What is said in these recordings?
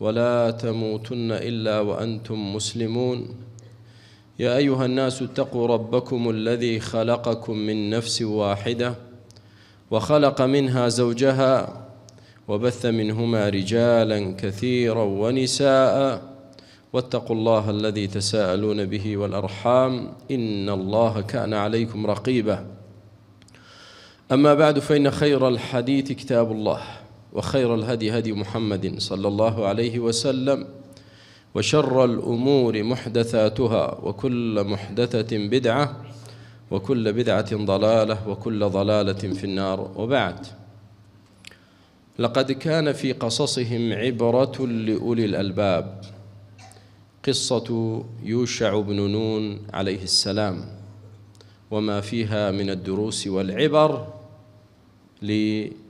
ولا تموتن الا وانتم مسلمون يا ايها الناس اتقوا ربكم الذي خلقكم من نفس واحده وخلق منها زوجها وبث منهما رجالا كثيرا ونساء واتقوا الله الذي تساءلون به والارحام ان الله كان عليكم رقيبا اما بعد فان خير الحديث كتاب الله وخير الهدي هدي محمد صلى الله عليه وسلم وشر الأمور محدثاتها وكل محدثة بدعة وكل بدعة ضلالة وكل ضلالة في النار وبعد لقد كان في قصصهم عبرة لأولي الألباب قصة يوشع بن نون عليه السلام وما فيها من الدروس والعبر لأولي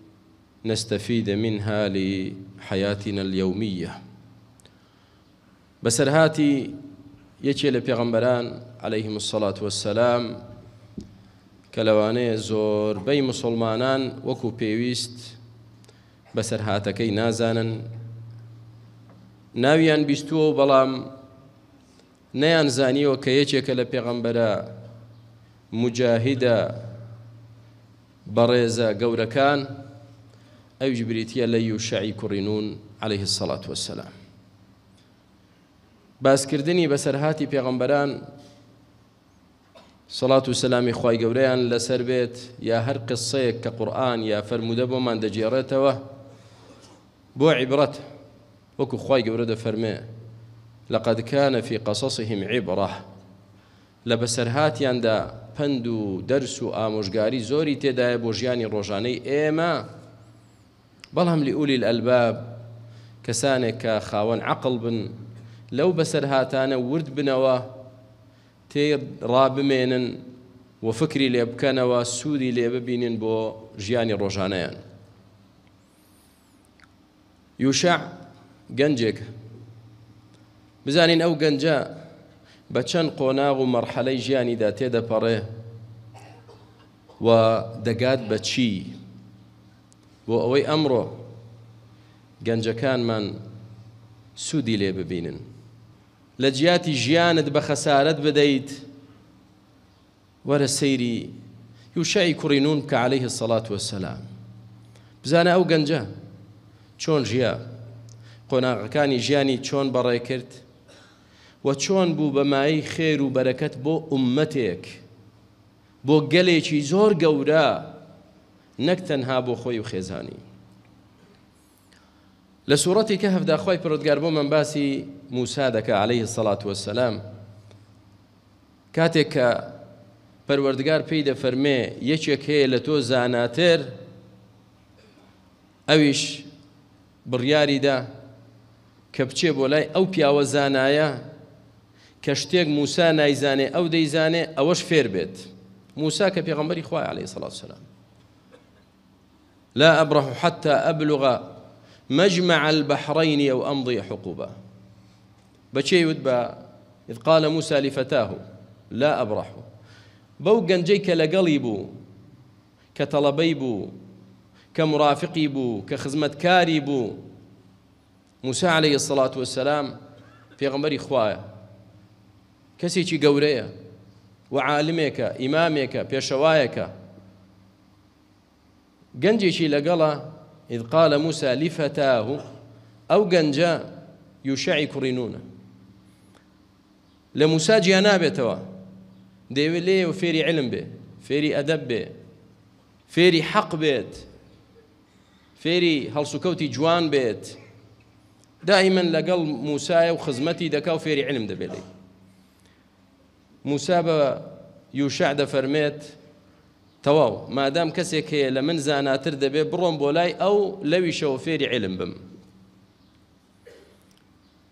نستفيد منها لحياتنا اليومية بسرهاتي یەکێ لە پێغەمبەران عليهلەیهم مسلات وسلام کە لەوانەیە زۆربەی مسلمانان وەکو پێویست بەسەر هاتەکەی نازانن ناویان بیستووە بەڵام نەیان زانیەوە کە یەکێکە لە پێغەمبەرە مجاهدە بەڕێزە گەورەکان أي جبريتية ليوشعي كورينون عليه الصلاة والسلام باسکردنی كردني بسرهاتي بيغمبران صلاة والسلام إخوائي گەورەیان لسر بيت يا هر قصيك كقرآن يا یا فەرموودە بۆمان و بو عیبرەت وكو خی گەورە فرمي لقد كان في قصصهم عبرة لبسر هاتي پند و درسو و ئامۆژگاری زۆری بوجياني روجاني ايما بلهم لأولي الألباب کەسانێک کە عقل بن لو بسر هاتانە ورد بنوا تێ راب و وفكري لێ وسودي لأببينين بو جياني بۆ يوشع قنجك بزانين أو قنجا بچن گەنجە بە جياني دا تيدا مەرحەلەی ژیانیدا تێدەپەڕێ و دەگات بە بۆ ئەوەی ئەمڕۆ گەنجەکانمان سوودی لێ ببینن لە جیاتی ژیانت بە خەسارت بدەیت وەرە سەیری یوشایی کوڕینون کە عليهەیه سەڵات وەسەسلام بزانە ئەو گەنجە چۆن ژیا قۆناغەکانی ژیانی چۆن بەڕێ کرد و چۆن بوو بەمایی خێر و بەرەکەت بۆ عومەتێک بۆ گەلێکی زۆر گەورە نەک تەنها بۆ خۆی و خێزانی لە سوورەتی کە هەفداخوای پرۆتگار بۆ من باسی موسا دەکە عليه سەڵات وەسەسلام کاتێک کە پەروەردگار پێی دەفەرمێ یەکێک هەیە لە تۆ زاناتر ئەویش بڕیاریدا کە بچێ بۆ لای ئەو پیاوە زانایە کە شتێک موسا نایزانێ ئەو دەیزانێ ئەوەش فێر بێت موسا کە پێغەمبەری خخوای عليه سەڵات سلام لا أبرح حتى أبلغ مجمع البحرين أو أمضي حقوبا بشي ودبا إذ قال موسى لفتاه لا أبرح جيك لقليب كطلبيب كطلبيبو كمرافقيبو كاريب موسى عليه الصلاة والسلام في غمر إخوايا كسيتي قوريا وعالمك إمامك بيشوايك گەنجێکی لقلا إذ قال موسى لفتاه أو جنجا يشعي كرينونا لموسى جيانا بيتوا ديوي ليه وفيري علم به فيري أدب به فيري حق بيت فيري هل سكوتي جوان بيت دائما لقل موسى وخزمتي دكا وفيري علم دبلي موسى يوشع دفرميت تەواو مادام کەسێک هەیە لە من زاناتر دەبێ بڕۆم بۆ لای ئەو لەوی شەوفێری علم بم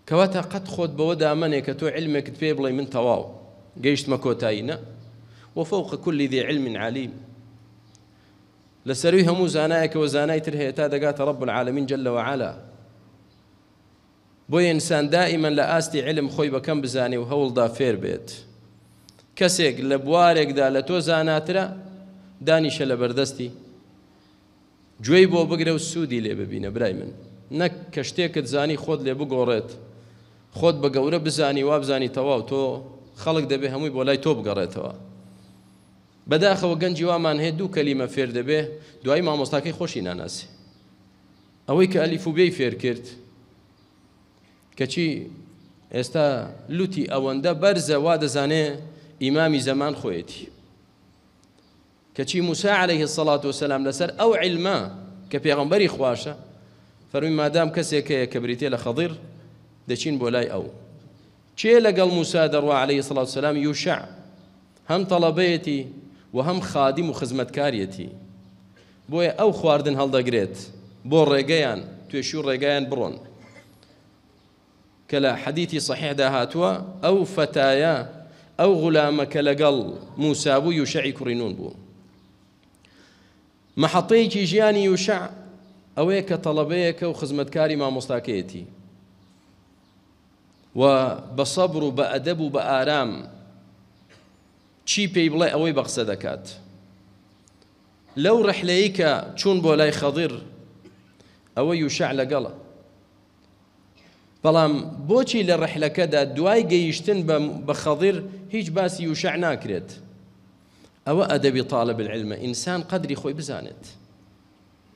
کەواتە قەت خۆت بەوە دامنێک کە تۆ علمێکت پێ بڵێ من تەواو گەیشتمە کۆتاییە وەفەوق کولی دی علم علیم لەسەروی هەموو زانایەکەوە زانای تر هەیە تا دەگاتە ڕب العالمین جلەوە عالا بۆ ئینسان دائیمەن لە ئاستی علم خۆی بەکەم بزانێ و هەوڵدا فێر بێت کەسێک لە بوارێکدا لە تۆ زاناترە دانیشە لە بەردەستی گوێی بۆ بگرە و سوودی لێ ببینە برای من نەک کە شتێکت زانی خۆت لێ بگۆڕێت خۆت بە گەورە بزانی وا بزانی تەواو تۆ خەڵک دەبێ هەمووی بۆ لای تۆ بگەڕێتەوە بەداخەوە گەنجی وامان هەیە دوو کەلیمە فێر دەبێ دوای مامۆستاکەی خۆشی ناناسی ئەوەی کە ئەلیفوبێی فێر کرد کەچی ئێستا لوتی ئەوەندە بەرزە وا دەزانێ ئیمامی زەمان خۆیەتی كشي موسى عليه الصلاة والسلام لسر أو علما كبيغمبري خواشة فرمي ما دام كسيك كبريتي لخضير دشين بولاي أو كي لقل موسى دروا عليه الصلاة والسلام يوشع هم طلبيتي وهم خادم كاريتي بوي أو خواردن هل بۆ ڕێگەیان توێشی و ڕێگایان برون كلا حديثي صحيح سەحێدا هاتووە أو فتايا أو غولامە کە لەگەڵ موسى بو يوشع کوڕینون بو مەحەتەیەکی ژیانی وشع ئەوەیە کە تەڵەبەیەکە و خزمەتکاری مامۆستاکەیەتی و بە سەبر و بە ئەدەب و بە ئارام چی پێی بڵێ ئەوەی بەقسە دەکات لەو ڕحلەیە کە چوون بۆ لای خەضر ئەوە یوشع لەگەڵە بەڵام بۆچی لە ڕحلەکەدا دوای گەیشتن بە خەضر هیچ باسی یوشع ناکرێت ئەوە ئەدەبی تاالە بالعلمە ئینسان قدری خۆی بزانێت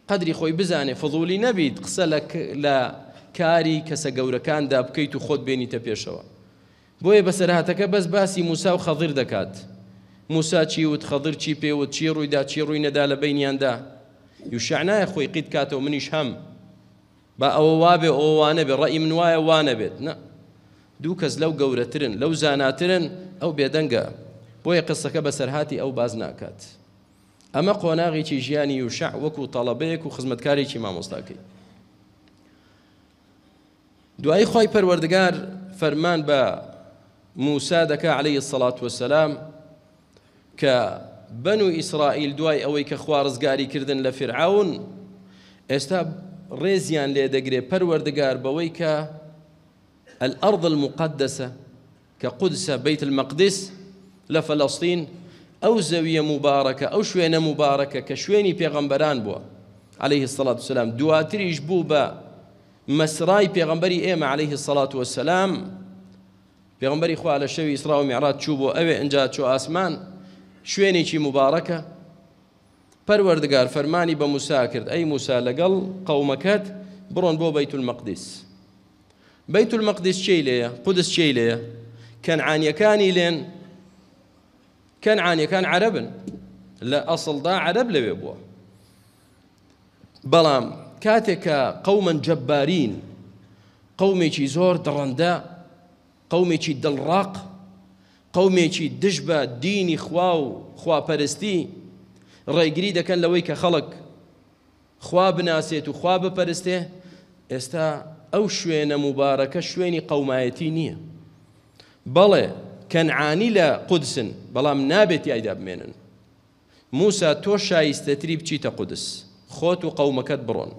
قدری خۆی بزانێ فضولی نەبیت قسە لە کاری كان داب كيتو خود بيني تبيشوا بوي بس راتك بس باسي موسى وخضر دكات موسى تشي وتخضر تشي بي چی روي دا ڕوویدا روي ڕووی نەدا لە يشعنا يا خوي قيد كاتو منيش هم با او وابێ او وانا برأي من واي وانا بيت نا دوكز لو قورترن لو زاناترن او بێدەنگە بۆیە قسەکە بە سەرهاتی ئەو باز ناکات ئەمە قۆناغێکی ژیانی و شع وەکو تەڵەبەیەک و خزمەتکارێکی مامۆستاکەی دوایی خۆی پەروەردگار فەرمان بە موسا دەکا عليهەی سەڵات وەسەسلام کە بەن و ئیسرائیل دوای ئەوەی کە خوارزگاری کردن لە فرعون ئێستا ڕێزیان لێ دەگرێت پەروەردگار بەوەی کە الأرض المقدسة كقدس بيت المقدس لفلسطين او زاويه مباركه او شوينه مباركه كشويني بيغمبران بو عليه الصلاة والسلام دواتري جبوبه مسراي بيغمبري ايما عليه الصلاة والسلام بيغمبري خو على شوي اسراء ومعراج تشوبو چوو انجا تشو اسمان شويني شي مباركه پروردگار فرماني فەرمانی بە موسا کرد ئەی موسا لەگەڵ قەومەکەت بيت المقدس بەیت المەقدس قدس المەقدس چی كان قودس يكاني لين کەنعانیەکان عەرەبن لە ئەسڵدا عەرەب لەوێ بووە بەڵام کاتێک کە قەومەن جەبارین قەومێکی زۆر دڕەندە قەومێکی دڵڕاق قەومێکی دش بە دینی خوا و خواپەرستی ڕێگری دەکەن لەوەی کە خەڵک خوا بناسێت و خوا بپەرستێ ئێستا ئەو شوێنە مبارەکە شوێنی قەومایەتی نییە بەڵێ کەنعانی لە قودسن بەڵام نابێتی ئایدا بمێنن موسا تۆ شایستەتری بچیتە قودس خۆت و قەومەکەت بڕۆن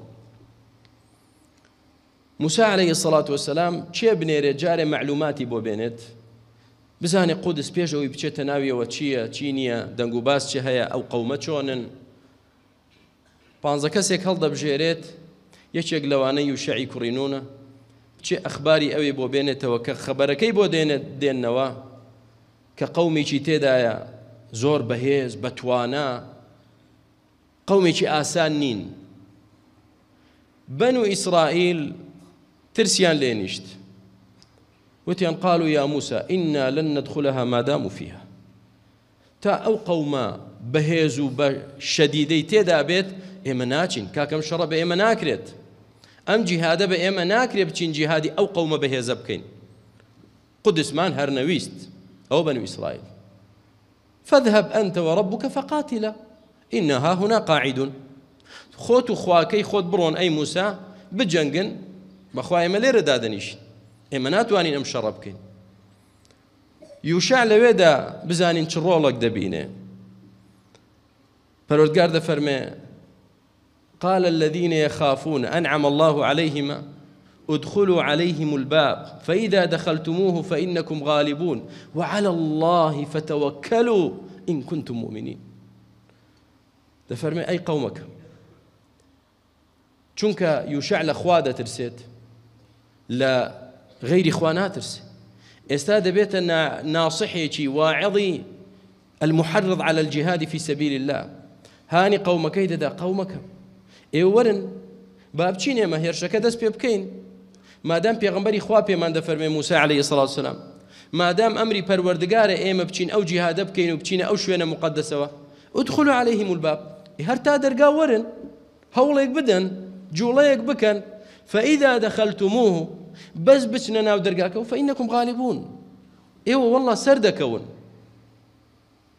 موسا عليه سڵات وسلام چێ بنێرێ جارێ معلوماتی بۆ بێنێت بزانێ قودس پێشەوەی بچێتە ناویەوە چییە چی نییە دەنگ و باس چی هەیە ئەو قەومە چۆنن پانزە کەسێک هەڵدەبژێرێت یەکێک لەوانەی و شعی کوڕینونە بچێ ئەخباری ئەوەی بۆ بێنێتەوە کە خەبەرەکەی بۆ دێنێت دێننەوە كقومي قومێکی تێدایە زۆر بەهێز بەتوانە قومێکی ئاسان نین بەن بنو اسرائيل ترسيان لينشت وتیان قالوا يا موسى إنا لن ندخلها ما داموا فيها تا أو قوما بهيزو بشديدي تيدا بيت تێدا بێت ئێمە ناچین کاکەم شەڕە بە ئێمە ناکرێت ئەم جیهادە بە ئێمە ناکرێ بچین جیهادی قدس مان هرنويست أو بنو إسرائيل فاذهب أنت وربك فقاتلا إنها هنا قاعد خوت و خوت برون أي موسى بجنجن بخواي ما ئمە لێرە دادنیش ئێمە ناتوانین ئەم شەڕە بکەین یوشع لەوێدا بزانین چ ڕۆڵک قال الذين يخافون أنعم الله عليهما ادخلوا عليهم الباب فإذا دخلتموه فإنكم غالبون وعلى الله فتوكلوا إن كنتم مؤمنين دفرمي أي قومك چونك يشعل خوادة ترسيت لا غير إخوانات خوا ناترسێت بيت ناصحي واعظي المحرض على الجهاد في سبيل الله هاني قومك ددا قومك اي ورن بابچين ما شكا دس بيبكين ما دام پیغمبري خوا پێمان دەفەرمێ موسی عليه سڵات سلام مادام ئەمری پەروەردگارە ئێمە بچین ئەو جیهادە بکەین و او ئەو مقدسه وا ادخلوا عليهم الباب هر تا دەرگا وەرن بدن بدەن جوڵەیەک بكن فاذا دخلتموه بس بسنا ناو دەرگاکە و فەئینەکم غاالبوون ئێوە وەڵا سەر دەکەون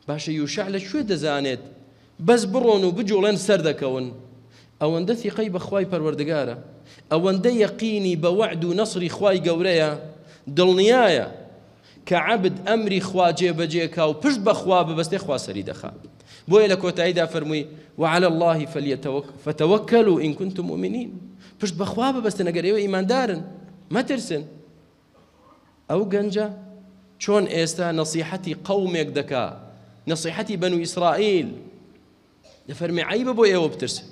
باشە یوشع لەکوێ دەزانێت بەس بڕۆن و بجوڵێن سەر دەکەون ئەوەندە او یەقینی يقيني وەعد و نەسری خوای گەورەیە كعبد کە عبد ئەمری خواجێ بش و بس بەخوا بەبەستێ خواسەری دەخا بۆیە لە ايدا فرمي وعلى الله فليتوكل فتوكلوا إن كنتم مؤمنين پشت بس بەبەستە ايمان ئیماندارن ما ترسن او چۆن ئێستا نەسیحەتی نصيحتي قومك دكا نصيحتي بنو اسرائيل يفرمي عيب بو ايو بترسن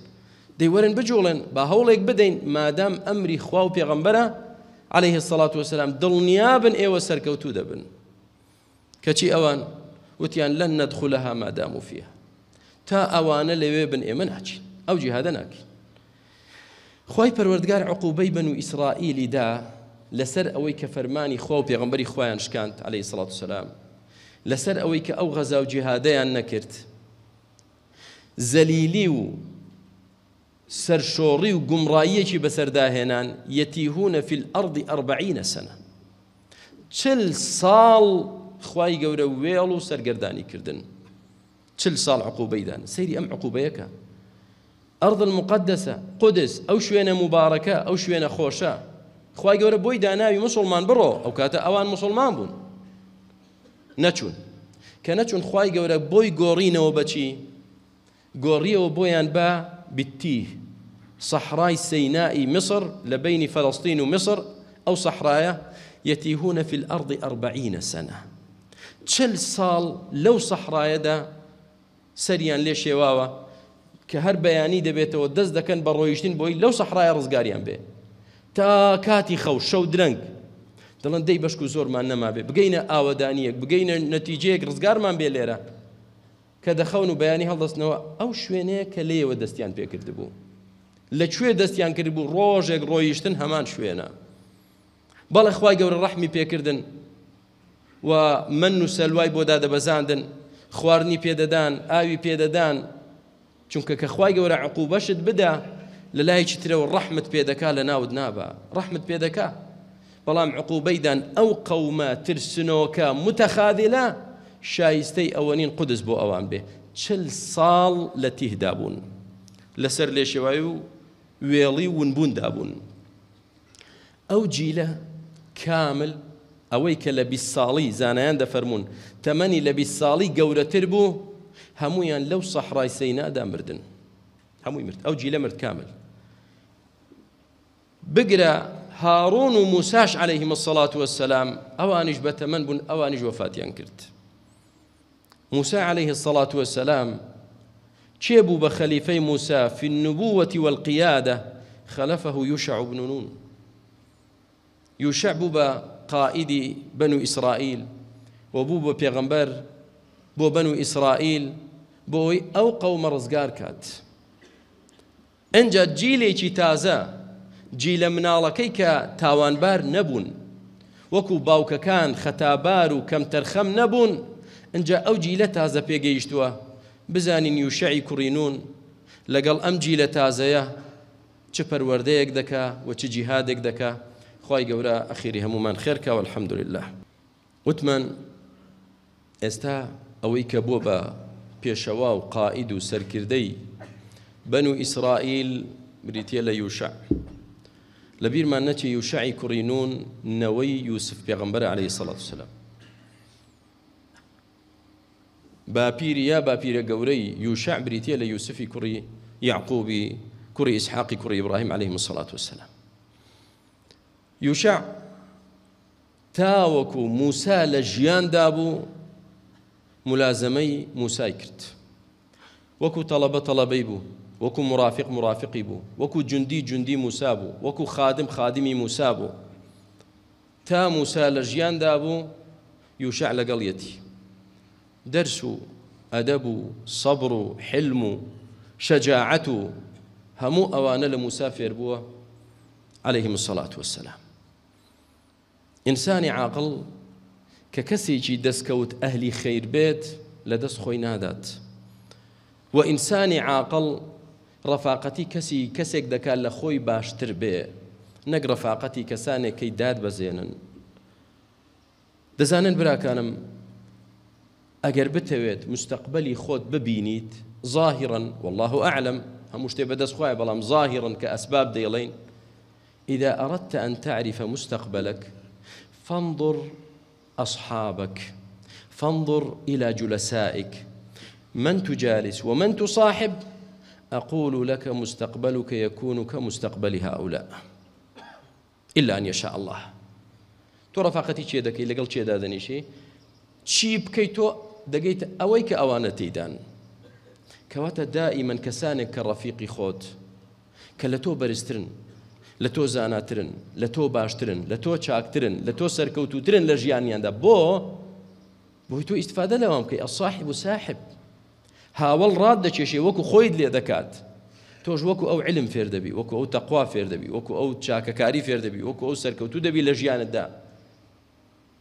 دەیوەرن بجوڵێن با هەوڵێک بدەین مادام ئەمری خوا و پێغەمبەرە عليه الصلاة والسلام دل وسلام دڵنیابن ئێوە إيوة سەرکەوتوو دبن کەچی اوان وتیان لن ندخلها ما و فيها تا اوان لەوێ بن ئێمە ناچین ئەو جیهادە ناکەین خی پەروەردگار عقوبەی بن و دا لسر ئەوەی کە فەرمانی خۆ و پێغمبەری خۆیان شکاند عليه الصلاة والسلام لسر ئەوەی کە ئەو غەزا و جیهادەیان نەکرد زەلیلی و سەرشۆڕی و گومڕاییەکی بەسەرداهێنان یەتیهونە فیل ئەڕدی ئەربعینە سەنە چل ساڵ خی گەورە وێڵ و سەرگردانی کردن چل ساڵ عقوبەیدان سەیری ئەم عقوبەیەەکە ئەرض المقدسة قدس ئەو شوێنە مبارەکە ئەو شوێنە خۆشە خی گەورە بۆی داناوی مسلمان بڕۆ ئەو کاتە ئەوان مسلمان بوون نەچوون کە نەچوون خی گەورە بۆی گۆڕینەوە بەچی گۆڕیەوە بۆیان بە بیتی صحراي سيناء مصر لبين فلسطين ومصر أو صحرايا يتيهون في الأرض أربعين سنة چل سال لو صحرايا دا سريان ليش يواوا كهر بياني دبيتو دز دكن برويشتين بوي لو صحرايا رزقاريان بي تا كاتي خو شو درنگ دڵند دەی بەشک و زۆرمان نەما بێ بگەینە ئاوەدانیەک بگەینە نەتیجەیەک ڕزگارمان بێ لێرە کە دەخەون و بەیانی هەڵدەستنەوە ئەو شوێنەیە کە لێەوە دەستیان پێکرد بوو لەکوێ دەستیان کرد بوو ڕۆژێک ڕۆیشتن هەمان شوێنە بەڵێ خخوای گەورە ڕەحمی پێکردن و من و سەلوای بۆدا دەبەزاندن خواردنی پێدەدان ئاوی پێدەدان چونکە کە خخوای گەورە عقوبەشت بدا لە لایکی ترەوە ڕەحمت پێدەکا لە ناود نابە ڕەحمت پێدەکا بەڵام عقوبەیدان ئەو قەومە ترسنەوەکە متەخادلە شایستەی ئەوەنین قودس بۆ ئەوان بێ چل ساڵ لە تیهدا بوون لەسەر لێشێوایی و ويلي ونبووندا بوون ئەو جیلە کامل ئەوەی کە لە زانا ساڵی زانایان دەفەرمونون تەمەنی لە بیست لو صحراي بوو هەمویان لەو سەحرای سەینادا مردن همو مرد او جیلە مرد کامل بگرە هاڕۆن و موساش عليهلەیهی مەسەڵات وەسەسلام بتمن بن بوون ئەوانیش وەفاتیان کرد عليه الصلاة والسلام چيبو بخليفه موسى في النبوة والقيادة خلفه يشع بن نون يوشع بوبا قائد بنو اسرائيل و ئیسرائیل بو بنو اسرائيل بو او قوم و كات انجا جيلي چي تازا کات ئەجا جیلێکی تازە نبون وكو باوكا كان نەبوون كم ترخم نبون انجا او نەبوون ئەجا ئەو بزانین یوشعی کوڕینون لقال امجي جی لە ورديك چه پەروەردەیەک جهادك و خوي جورا اخيري خی گەورە ئەخیری هەمومان خێرکاوە الحەمدلله وتمان ئێستا ئەوەی کە بووە بە پێشەوا و قائید و سەرکردەی بەن و ئیسرائیل بریتە لە یوشع لەبییرمان یوشعی یوسف عليه الصلاه والسلام باپیری یا باپیرە گەورەی یوشع بریتە لە یوسفی کوڕی یعقوبی کوڕی اسحاق کوڕی ئیبراهیم عليه الصلاة والسلام یوشع تاوەکو موسا لە ژیاندا بوو ملازەمەی موسای کرد وەکو تەڵەبە تەڵەبەی بوو مرافق مرافقی بو وەکو جندی جندی موسا بو وەکو خادم خادمی موسا بو تا موسى لە دابو يوشع یوشع درس أدب صبر حلم شجاعة همو أوان المسافر بوا عليهم الصلاة والسلام إنساني عاقل ككسيجي دسكوت أهلي خير بيت لدس خوينادات وإنسان وإنساني عاقل رفاقتي كسي كسيك دكا لخوي باش تربي نق رفاقتي كساني كيداد داد دزانن دەزانن براکانم اگر بتويت مستقبلي خود ببينيت ظاهرا والله أعلم هەموو شتێ خويا خخوای ظاهرا كأسباب ديلين إذا أردت أن تعرف مستقبلك فانظر أصحابك فانظر إلى جلسائك من تجالس ومن تصاحب أقول لك مستقبلك يكون كمستقبل هؤلاء إلا أن يشاء الله تۆ اللي قلت شي لەگەڵ چێدادنیشی شي بکەیت تۆ دقيت أويك کە تيدان كواتا دائما كسانك كرفيقي خوت ڕەفیقی برسترن لتو زاناترن لتو باشترن لتو تۆ لتو سركوتو ترن لجياني عند بو بويتو استفادة لهم كي الصاحب ساحب ئەساحب و ساحب هاوڵ وكو خويد لي دكات لێ دەکات أو علم فيردبي وكو أو تقوى فيردبي وكو أو وەکو كاري فيردبي وكو أو سركوتو دبي لجيان دەبی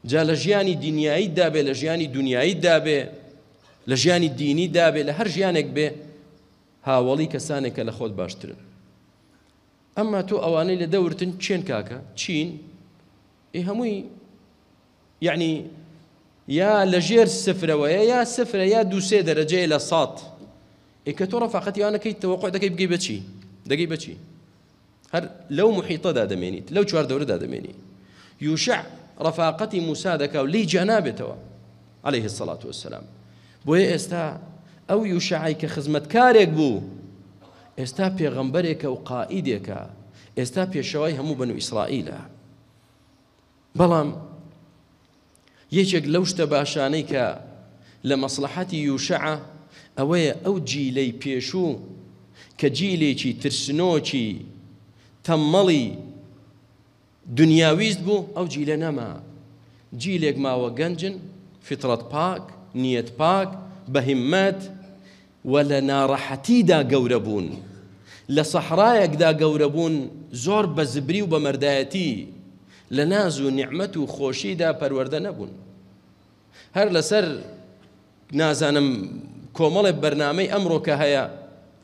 جا لە ژیانی دنیایی دابێ لە ژیانی دنیایی دابێ لە ژیانی دینی دابێ لە هەر ژیانێک بێ هاوڵی کەسانێکە لە خۆت باشترن ئەمما تۆ ئەوانەی لە دەورتن چێن کاکە چین ئی هەمووی یعنی یا لەژێر سفرەوەیە یا سفرە یا دووسێ دەرەجەیە لە سات ئیکە تۆ ڕەفاقەتی وانەکەی تەوەقع دەکەی بگەی بچی دەگەی بەچی هەر لەو محیتەدا دەمێنیت لەو چواردەورەدا دەمێنی یوشع رفاقتي موسا دەکا لي لی عليه الصلاة والسلام بوي ايه استا أو يشعيك کە كارك بو استا پێغەمبەرێکە و قائیدێکە استا پێشەوەی شوايها مو بنو إسرائيل بەڵام يجيك لوش تباشانيك باشانەی کە لە أو جيلي بيشو كجيلي جیلەی ترسنو کە تملي دنیاویست بوو ئەو جیلە نەما جیلێک ماوە گەنجن فترەت پاک نیەت پاک بە هیممەت و لە ناڕەحەتیدا گەورە بوون لە سەحرایەکدا گەورە بوون زۆر بە زبری و بە مەردایەتی لە ناز و نیعممەت و خۆشیدا پەروەەردە نەبوون هەر لەسەر نازانم کۆمەڵێ بەرنامەی ئەمڕۆ کە هەیە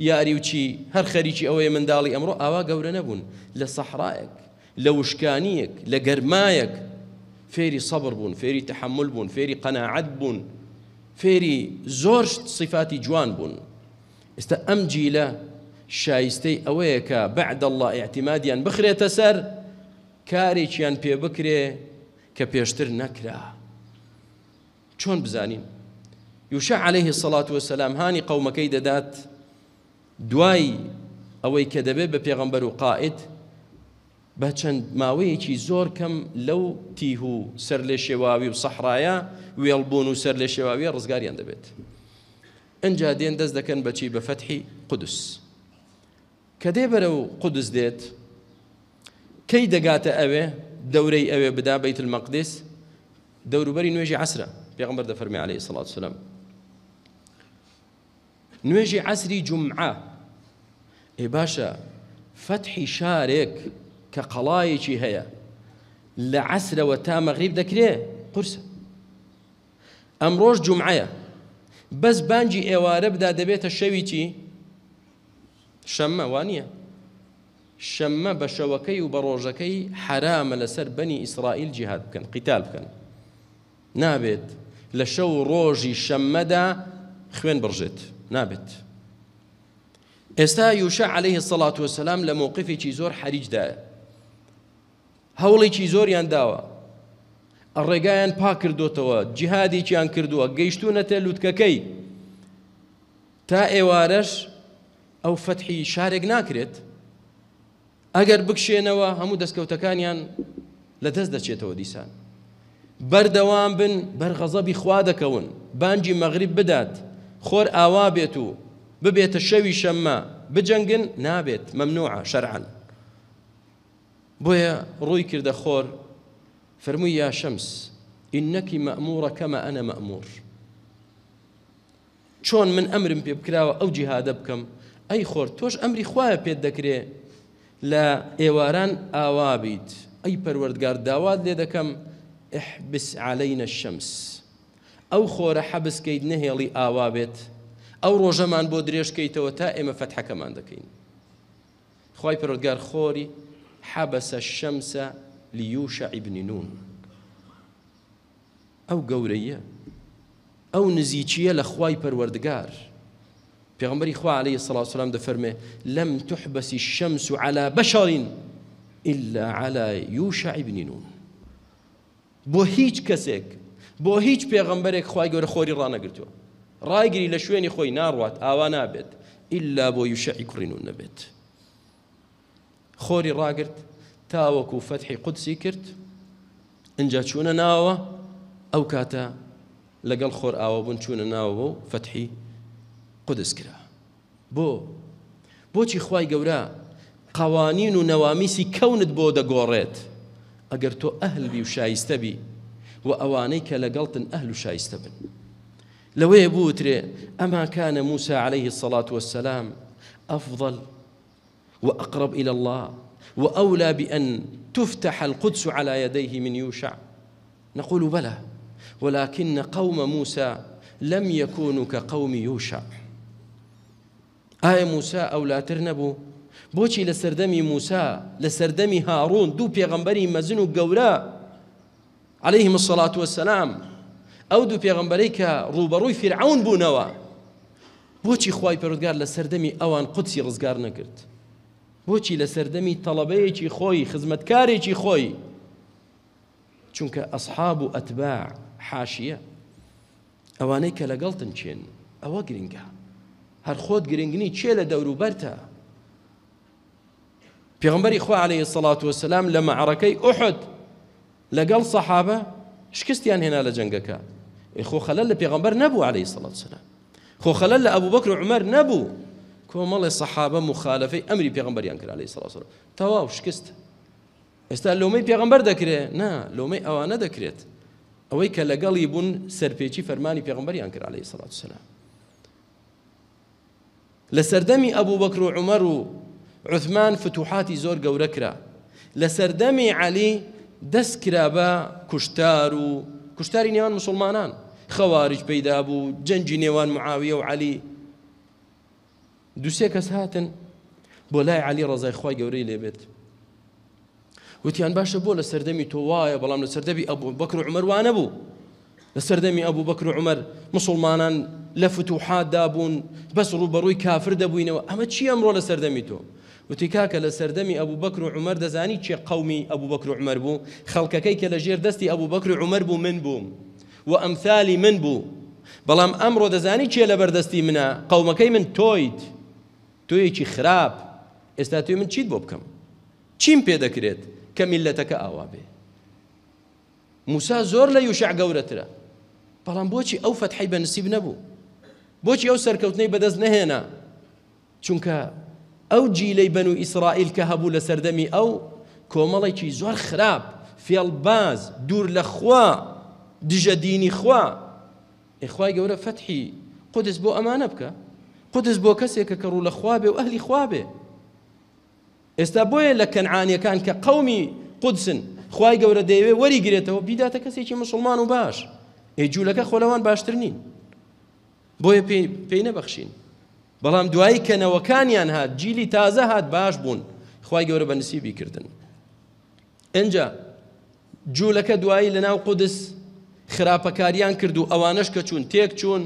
یاری وچی هەر خەریکی ئەوەی منداڵی ئەمڕۆ ئاوا گەورە نەبوون لە سەحرایەک لوشكانيك لقرمايك فيري صبر بون فيري تحمل بون فيري قەناعەت بون فيري زورشت صفاتي جوان بون استأم ئەم شايستي شایستەی بعد الله اعتماديا بخري تسر كاريش يان بي بكري كبيشتر نكرا چۆن بزانین يوشع عليه الصلاة والسلام هاني قوم دەدات دات دواي کە دەبێت بە قائد بە چەند ماوەیەکی زۆر کەم لەو تیه و سەر لێ شێواوی و سەحرایە وێڵبوون و سەر لێ شێواویە ڕزگاریان دەبێت. ئەجا دێن دەست دەکەن بەچی بە فەتحی قودس. کە دێبەرە و قودس دێت، کەی دەگاتە ئەوێ دەورەی ئەوێ بدا بەیت المەقدس دەوروبەری نوێژی عسرە پێغمبەر دەفەرمی عليه سڵات سلام. نوێژی عسری جمعە، ئێ باشە، فەتحی شارێک كقلاي قەڵایەکی هيا لعسر عسرەوە تا دكري دەکرێ قرسە ئەمڕۆژ جمعایە بەس بانجی ئێوارە بدا دەبێتە شمه شەممە شمه بشوكي وبروجكي حرام لسر بني اسرائيل جهاد كان قتال كان نابت لشو روجي بکەن نابێت لە شەو ڕۆژی شەممەدا خوێن عليه الصلاة وسلام تي زور حريج دا هەوڵێکی زۆریان داوە ڕێگایان پا کردوتەوە جیهادێکیان کردووە گەیشتونەتە لووتکەکەی تا ئێوارەش ئەو فەتحی شارێک ناکرێت ئەگەر بکشێنەوە هەموو دەستکەوتەکانیان لە دەست دەچێتەوە دیسان بەردەوام بن بەرغەزەبی خوا دەکەون بانجی مەغریب بدات خۆر ئاوا بێت و ببێتە شەوی شەممە بجەنگن نابێت مەمنوعە شەرعن بۆیە ڕووی کردە خۆر فرمووی یا شەمس ئینەکی مەمورە کەمە ئەنە مەمور چۆن من ئەمرم پێ بکراوە ئەو جیهادە بکەم ئەی خۆر تۆش ئەمری خویە پێت دەکرێ لە ئێواران ئاوا بیت ئەی پەروەردگار داوات لێ دەکەم ئەحبس علينا الشمس ئەو خۆرە حەبسکەیت نهێڵی ئاوا بێت ئەو ڕۆژەمان بۆ درێژکەیتەوە تا ئێمە فەتحەکەمان دەکەین خی پەرۆگار خۆری حبس الشمس ليوشع بن نون او قوريه او نزيتشيه لخواي خوای پەروەردگار پێغمبەری خوا عليه الصلاه والسلام دەفەرمێ لم تحبس الشمس على بشر إلا على يوشع بن نون بۆ هیچ کەسێک بۆ هیچ پێغمبەرێک خوري گەورە خۆری ڕانەگرتووە ڕایگیری لە شوێنی خۆی ناڕوات اوانا بيت إلا بو يوشع کوڕینون نبت خوري راقرت تاوكو فەتحی قدسي كرت إن چوونە ناوة او كاتا لەگەڵ خۆر ئاوە بوون ناوة ناوە قدس كرا بو بو بۆ خواي قورا قوانين قوانین و كونت بودا قوريت دەگۆڕێت أهل بي وشايستبي و شایستەبی و ئەوانەی کە لەگەڵتن أما كان موسى بن عليه الصلاة والسلام أفضل وأقرب إلى الله وأولى بأن تفتح القدس على يديه من يوشع نقول بلى ولكن قوم موسى لم يكونوا كقوم يوشع آية موسى أو لا بۆچی بوشي لسردمي موسى لسردمي هارون دو دوو مزنو قولا عليهم الصلاة والسلام أو دو ئەو روبروي فرعون بونوا بوشي خواي بردقار لسردمي أوان قدسي رزقار نكرت لسردمی طلبه چی خوی خۆی چی خوی چونکه اصحاب و اتباع حاشیە ئەوانەی کە لەگەڵتن چێن ئەوە گرنگە هەر خۆت گرنگنی چی لدورو برتا پێغمبەری خوا علیه الصلاة والسلام لما مەعڕەکەی احد لگل صحابه شکستیان هنا لجنگا جەنگەکە خۆ خەلەل لە نبو نەبوو عليه سەڵات سلام خۆ خەلەل لە ئەبوو بەکر نبو کۆمەڵی سەحابە مخالفەی ئەمری پێغمبەریان کرا ينكر عليه الصلاة والسلام تواو شكست استاذ لو نا لۆمەی ئەوانە دەکرێت لو مي اوانا بوون سەرپێکی لا پێغمبەریان کرا لەی فرماني سلام ينكر عليه الصلاه والسلام لسردمي ابو بكر وعمر وعثمان زۆر گەورە کرا لسردمي علي علی دەست کرا بە مسلمانان خوارج بيدابو جنجي نيوان معاوية وعلي دوسێ کەس هاتن علي لای علی جوري خی گەورەی لێبێت وتیان باشە بۆ لە سەردەمی تۆ بكر عمر لە أبو ئەبوو أبو بكر عمر بوو لە سەردەمی ئەبوو بەکر و عمەر مسلمانان لە فتوحاتدا بوون بەس ڕوبەڕووی کافر دەبووینەوە ئەمە چی ئەمڕۆ لە سەردەمی تۆ وتی کاکە لە سەردەمی ئەبوو بەکر لجير دستي أبو بكر عمر بو بەکر و من بو وامثالي من بو بلام ئەمڕۆ دزاني تشي لبردستي منا منە من تۆیت تو خراپ خراب استاتوی من چیت بۆ چیم پیدا کرد کە میلەتەکە ئاوا بێ موسا زۆر لە یوشع گەورەترە بەڵام بۆچی ئەو فەتحی بە نسیب نەبوو بۆچی ئەو سەرکەوتنەی بەدەست نەهێنا چونکە ئەو جیلەی بەن و ئیسرائیل کە هەبوو لە سەردەمی ئەو کۆمەڵێکی زۆر خراپ فێڵباز دوور لە خوا دژە دینی خوا ئێخوای گەورە فەتحی قدس بو ئەمانە بکە قدس بۆ کەسێکە کە ڕوو لە خوابێ و ئەهلی خوابێ ئێستا بۆیە لە کەنعانیەکان کە قومی قودسن خی گەورە دەیوێ وەریگرێتەوە بیداتە کەسێکی مسلمان و باش ئێجوولەکە خۆلەوان باشتر نین بۆیە پێی نەبەخشین بەڵام دوایی کەنەوەکانیان هات جیلی تازە هات باش بوون خی گەورە بە نسیبی کردن ئەجا جوولەکە دوایی لەناو قودس خراپەکاریان کرد و ئەوانش کە چوون تێک چوون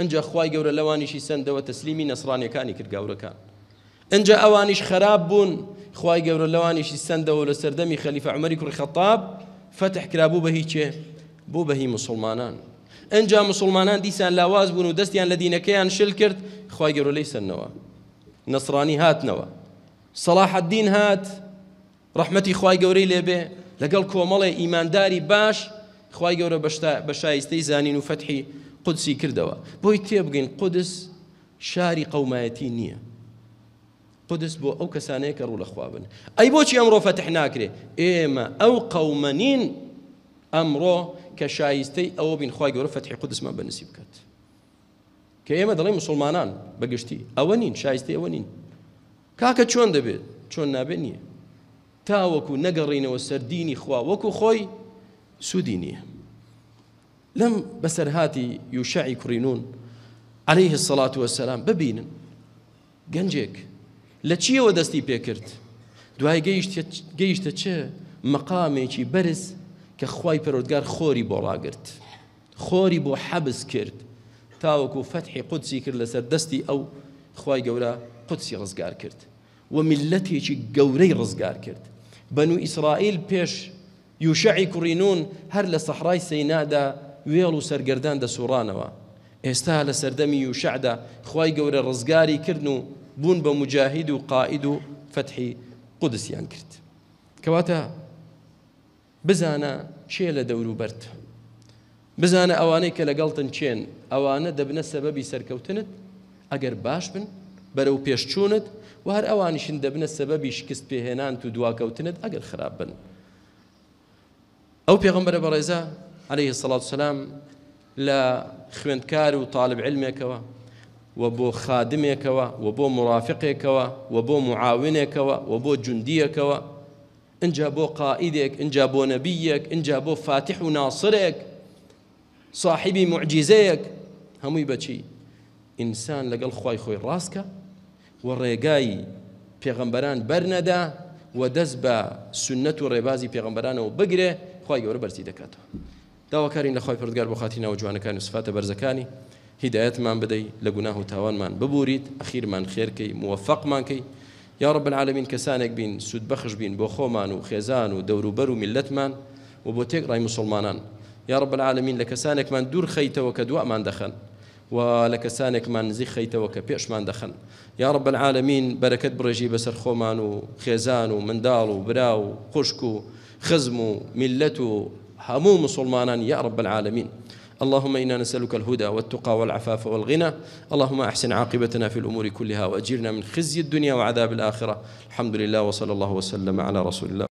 انجا خواي اینجا خی گەورە لەوانیشی نصراني كاني كر کرد كان انجا اوانيش خراب بون خواي خی لواني شي سند لە سەردەمی خليفه عمر کوڕی خطاب فتح کرابوو بە هیچێ بۆ بەهی مسلمانان ئەجا مسلمانان دیسان لاواز بوون و الذين كان شلكرت خواي کرد ليس گەورە نصراني هات نەسرانی صلاح الدين هات ڕحمەتی خی گەورەی لێبێ لەگەڵ کۆمەڵێ ئیمانداری باش خواي گەورە بشتا بشايستي زانین و فتحی قدسی کردەوە بۆی تێبگەین قدس شاری قەومایەتی نییە قدس بو ئەو کەسانەیە کە ڕوو لەخوا بن ئەی بۆچی ئەمڕۆ فەتح ناکرێ ئێمە ئەو قەومەنین ئەمڕۆ کە شایستەی ئەوە بین خخوای گەورە فەتحی قدسمە بەنسی بکات کە ئێمە مسلمانان بەگشتی ئەوە نین شایستی ئەوە نین کاکە چۆن دەبێت چۆن نابێت نییە تاوەکو نەگەڕینەوە سەردینی خوا وەکو خۆی سوودی نییە لم بسر هاتي يشعي كرينون عليه الصلاة والسلام ببين قنجيك لە چیەوە دەستی بيكرت دوای گەیشتە چه مقامي بەرز کە كخواي پەرۆدگار خوري بۆ ڕاگرت خوري بو حبس كرت تاوكو فەتحی قدسي كرلا سردستي أو ئەو خی قدسي قودسی ڕزگار وملتي و ملەتێکی گەورەی ڕزگار بنو إسرائيل بيش پێش یوشعی کوڕینون هەر سينادا وێڵ و سەرگردان دەسوڕانەوە ئێستا لە سەردەمی و شەعدا خی گەورە ڕزگاری کردن و بوون بە مجاهید و قائید و فتحی قودسیان کرد کەواتە بزانە چێ لە دەوروبەرت بزانە ئەوانەی کە لەگەڵتن چێن ئەوانە دەبنە سەبەبی سەرکەوتنت ئەگەر باش بن بەرەو پێشچوونت و هەر ئەوانیشن دەبنە سەبەبی شکست پێهێنان و دواکەوتنت ئەگەر خراپ بن ئەو پێغمبەرە بەڕێزە عليه الصلاة والسلام لا خوينتكاري وطالب علمك وبو خادمك وبو مرافقك وبو معاونك وبو جنديك انجابو قائدك انجابو نبيك انجابو فاتح وناصرك صاحبي معجزيك هم يبكي انسان لقى الخوي خوي راسك وريقاي بيغمبران برندا ودزبا سنة ريبازي بيغمبران وبقره خوي يوربرسي دكاته کاری پرتگار داواکارین لە خۆی پردگار بۆ خاتینەوە جوانەکان و سفاتە بەرزەکانی توان من ببورید آخر من خیر کی موفق من کی یا رب العالمین کسانک بین سود بخش بین بۆ خۆمان و خێزان و دەوروبەر و میلەتمان و بۆ رای مسلمانان یا رب العالمین لە کەسانێکمان دوور خەیتەوە کە دووامان دەخەن و لە کەسانێکمان نزیک خەیتەوە کە من دخن یا رب العالمین بەرەکەت بڕێژی بسر خۆمان و خێزان و منداڵ و برا و همو مسلمانا يا رب العالمين اللهم إنا نسألك الهدى والتقى والعفاف والغنى اللهم أحسن عاقبتنا في الأمور كلها وأجرنا من خزي الدنيا وعذاب الآخرة الحمد لله وصلى الله وسلم على رسول الله